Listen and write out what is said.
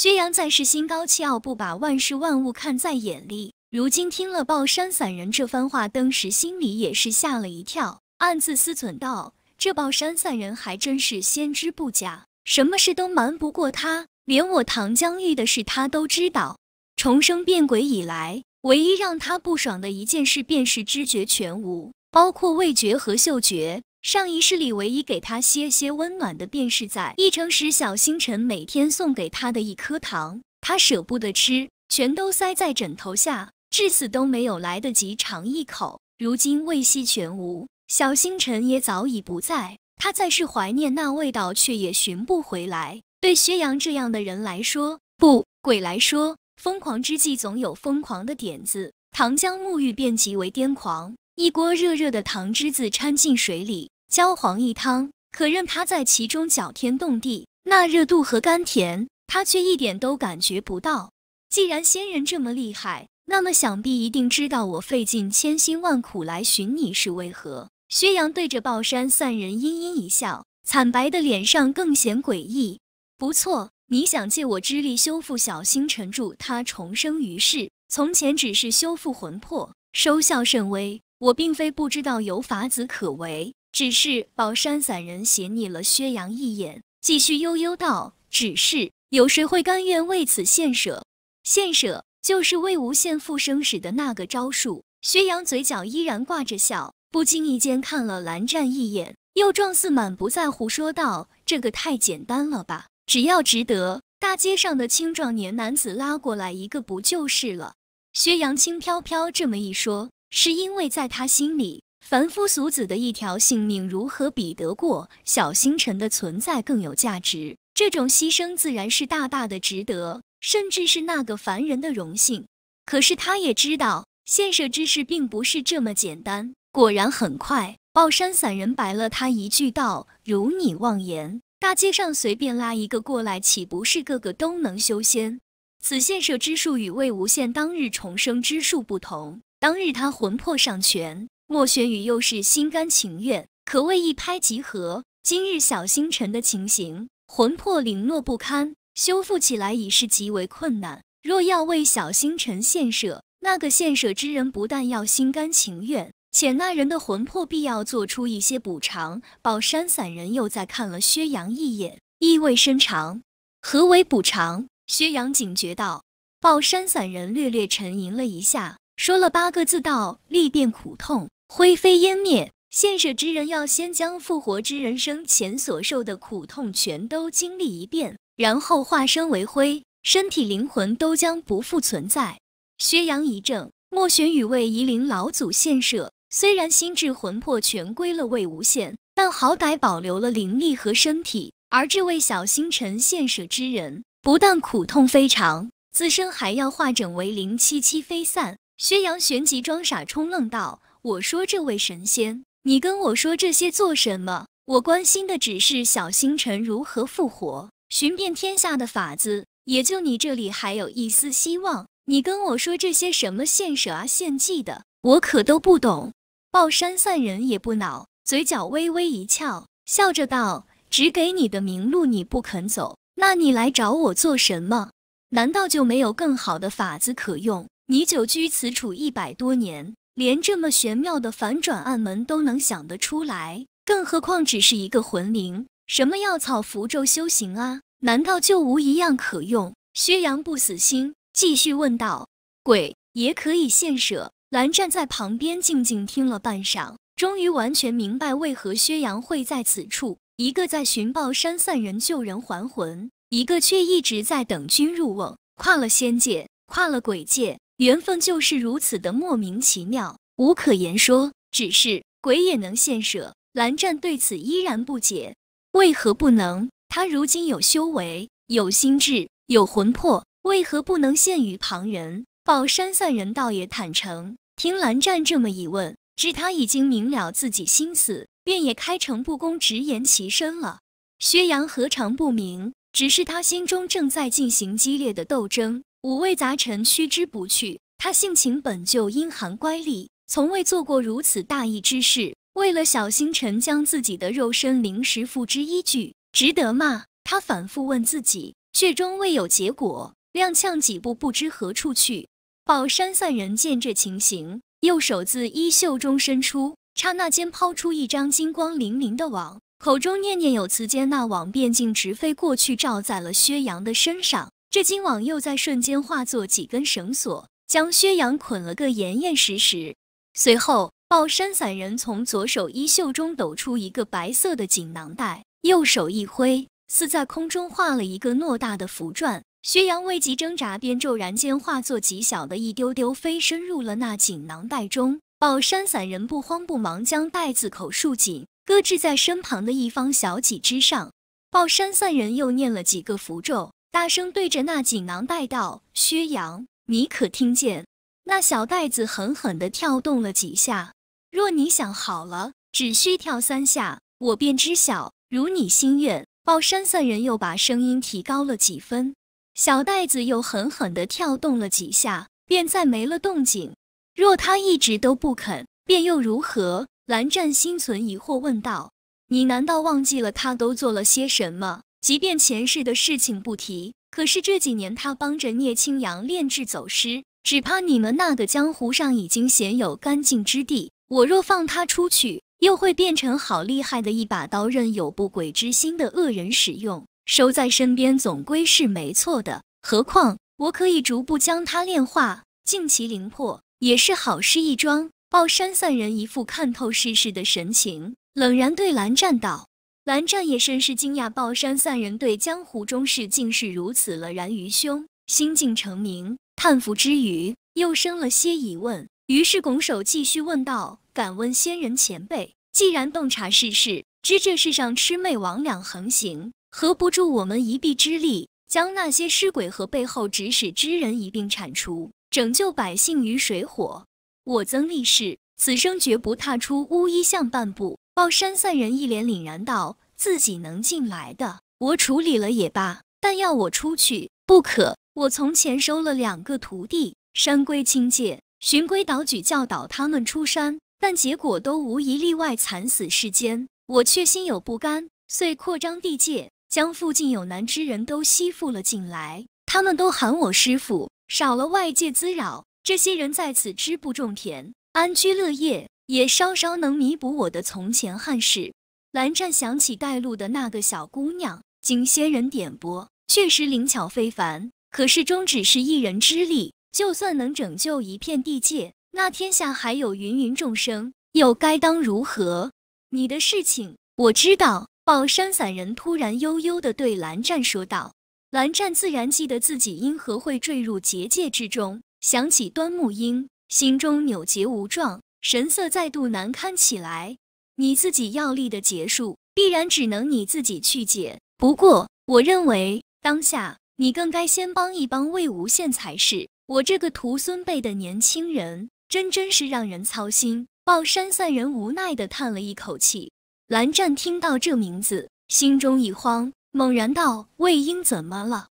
薛洋再是心高气傲，不把万事万物看在眼里。如今听了抱山散人这番话，登时心里也是吓了一跳，暗自思忖道：“这抱山散人还真是先知不假，什么事都瞒不过他，连我唐江玉的事他都知道。重生变鬼以来，唯一让他不爽的一件事便是知觉全无，包括味觉和嗅觉。”上一世里，唯一给他些些温暖的，便是在一城时小星辰每天送给他的一颗糖，他舍不得吃，全都塞在枕头下，至死都没有来得及尝一口。如今味系全无，小星辰也早已不在，他再是怀念那味道，却也寻不回来。对薛洋这样的人来说，不，鬼来说，疯狂之际总有疯狂的点子，糖浆沐浴便极为癫狂。一锅热热的糖汁子掺进水里，焦黄一汤，可任他在其中搅天动地。那热度和甘甜，他却一点都感觉不到。既然仙人这么厉害，那么想必一定知道我费尽千辛万苦来寻你是为何。薛洋对着暴山散人阴阴一笑，惨白的脸上更显诡异。不错，你想借我之力修复小星辰助他重生于世，从前只是修复魂魄，收效甚微。我并非不知道有法子可为，只是宝山散人斜睨了薛洋一眼，继续悠悠道：“只是有谁会甘愿为此献舍？献舍就是魏无羡复生时的那个招数。”薛洋嘴角依然挂着笑，不经意间看了蓝湛一眼，又状似满不在乎说道：“这个太简单了吧？只要值得，大街上的青壮年男子拉过来一个不就是了？”薛洋轻飘飘这么一说。是因为在他心里，凡夫俗子的一条性命如何比得过小星辰的存在更有价值？这种牺牲自然是大大的值得，甚至是那个凡人的荣幸。可是他也知道，献舍之事并不是这么简单。果然，很快，傲山散人白了他一句道：“如你妄言，大街上随便拉一个过来，岂不是个个都能修仙？”此献舍之术与魏无羡当日重生之术不同。当日他魂魄尚全，莫玄宇又是心甘情愿，可谓一拍即合。今日小星辰的情形，魂魄零落不堪，修复起来已是极为困难。若要为小星辰献舍，那个献舍之人不但要心甘情愿，且那人的魂魄必要做出一些补偿。宝山散人又再看了薛洋一眼，意味深长。何为补偿？薛洋警觉道。宝山散人略略沉吟了一下。说了八个字：道历变苦痛，灰飞烟灭。献舍之人要先将复活之人生前所受的苦痛全都经历一遍，然后化身为灰，身体灵魂都将不复存在。薛洋一怔，莫玄宇为夷陵老祖献舍，虽然心智魂魄全归了魏无羡，但好歹保留了灵力和身体。而这位小星辰献舍之人，不但苦痛非常，自身还要化整为零，凄凄飞散。薛洋旋即装傻充愣道：“我说这位神仙，你跟我说这些做什么？我关心的只是小星辰如何复活，寻遍天下的法子，也就你这里还有一丝希望。你跟我说这些什么献舍啊、献祭的，我可都不懂。”抱山散人也不恼，嘴角微微一翘，笑着道：“只给你的明路你不肯走，那你来找我做什么？难道就没有更好的法子可用？”你久居此处一百多年，连这么玄妙的反转暗门都能想得出来，更何况只是一个魂灵？什么药草、符咒、修行啊，难道就无一样可用？薛阳不死心，继续问道：“鬼也可以献舍。”蓝湛在旁边静静听了半晌，终于完全明白为何薛阳会在此处。一个在寻报山散人救人还魂，一个却一直在等君入瓮，跨了仙界，跨了鬼界。缘分就是如此的莫名其妙，无可言说。只是鬼也能现舍，蓝湛对此依然不解，为何不能？他如今有修为，有心智，有魂魄，为何不能现于旁人？宝山散人倒也坦诚，听蓝湛这么一问，知他已经明了自己心思，便也开诚布公，直言其身了。薛洋何尝不明？只是他心中正在进行激烈的斗争。五味杂陈，驱之不去。他性情本就阴寒乖戾，从未做过如此大义之事。为了小星辰，将自己的肉身临时付之一炬，值得吗？他反复问自己，却终未有结果。踉跄几步，不知何处去。宝山散人见这情形，右手自衣袖中伸出，刹那间抛出一张金光粼粼的网，口中念念有词间，那网便径直飞过去，罩在了薛洋的身上。这金网又在瞬间化作几根绳索，将薛洋捆了个严严实实。随后，抱山散人从左手衣袖中抖出一个白色的锦囊袋，右手一挥，似在空中画了一个偌大的符篆。薛洋未及挣扎，便骤然间化作极小的一丢丢，飞身入了那锦囊袋中。抱山散人不慌不忙，将袋子口束紧，搁置在身旁的一方小几之上。抱山散人又念了几个符咒。大声对着那锦囊袋道：“薛洋，你可听见？”那小袋子狠狠地跳动了几下。若你想好了，只需跳三下，我便知晓如你心愿。抱山散人又把声音提高了几分，小袋子又狠狠地跳动了几下，便再没了动静。若他一直都不肯，便又如何？蓝湛心存疑惑问道：“你难道忘记了他都做了些什么？”即便前世的事情不提，可是这几年他帮着聂青阳炼制走尸，只怕你们那个江湖上已经鲜有干净之地。我若放他出去，又会变成好厉害的一把刀刃，有不轨之心的恶人使用，收在身边总归是没错的。何况我可以逐步将他炼化，净其灵魄，也是好事一桩。抱山散人一副看透世事的神情，冷然对蓝湛道。蓝湛也甚是惊讶，抱山散人对江湖中事竟是如此了然于胸，心境成名，叹服之余，又生了些疑问，于是拱手继续问道：“敢问仙人前辈，既然洞察世事，知这世上魑魅魍魉横行，何不助我们一臂之力，将那些尸鬼和背后指使之人一并铲除，拯救百姓于水火？我曾立誓，此生绝不踏出乌衣巷半步。”望山散人一脸凛然道：“自己能进来的，我处理了也罢；但要我出去，不可。我从前收了两个徒弟，山规清界，循规蹈矩教导他们出山，但结果都无一例外惨死世间。我却心有不甘，遂扩张地界，将附近有难之人都吸附了进来。他们都喊我师傅，少了外界滋扰，这些人在此织布种田，安居乐业。”也稍稍能弥补我的从前憾事。蓝湛想起带路的那个小姑娘，经仙人点拨，确实灵巧非凡。可是终只是一人之力，就算能拯救一片地界，那天下还有芸芸众生，又该当如何？你的事情我知道。宝山散人突然悠悠地对蓝湛说道。蓝湛自然记得自己因何会坠入结界之中，想起端木英，心中扭结无状。神色再度难堪起来。你自己药力的结束，必然只能你自己去解。不过，我认为当下你更该先帮一帮魏无羡才是。我这个徒孙辈的年轻人，真真是让人操心。抱山散人无奈的叹了一口气。蓝湛听到这名字，心中一慌，猛然道：“魏婴怎么了？”